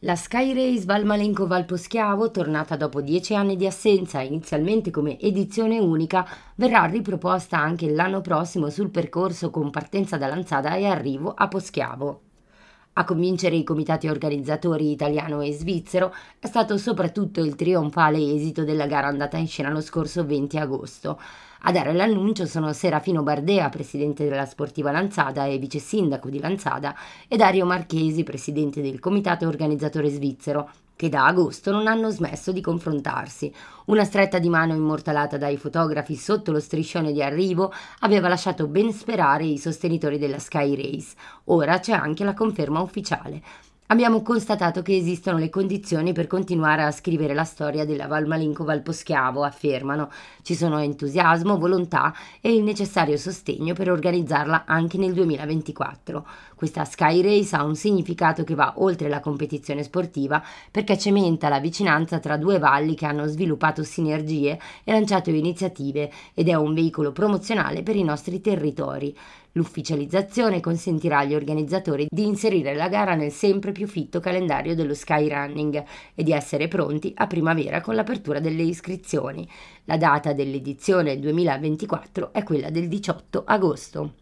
La Sky Race Valmalenco Valposchiavo, tornata dopo dieci anni di assenza inizialmente come edizione unica, verrà riproposta anche l'anno prossimo sul percorso con partenza da Lanzada e arrivo a Poschiavo. A convincere i comitati organizzatori italiano e svizzero è stato soprattutto il trionfale esito della gara andata in scena lo scorso 20 agosto. A dare l'annuncio sono Serafino Bardea, presidente della Sportiva Lanzada e vice sindaco di Lanzada, e Dario Marchesi, presidente del comitato organizzatore svizzero, che da agosto non hanno smesso di confrontarsi. Una stretta di mano immortalata dai fotografi sotto lo striscione di arrivo aveva lasciato ben sperare i sostenitori della Sky Race. Ora c'è anche la conferma ufficiale. Abbiamo constatato che esistono le condizioni per continuare a scrivere la storia della Valmalinco Valposchiavo, affermano. Ci sono entusiasmo, volontà e il necessario sostegno per organizzarla anche nel 2024. Questa Sky Race ha un significato che va oltre la competizione sportiva perché cementa la vicinanza tra due valli che hanno sviluppato sinergie e lanciato iniziative ed è un veicolo promozionale per i nostri territori. L'ufficializzazione consentirà agli organizzatori di inserire la gara nel sempre più fitto calendario dello skyrunning e di essere pronti a primavera con l'apertura delle iscrizioni. La data dell'edizione 2024 è quella del 18 agosto.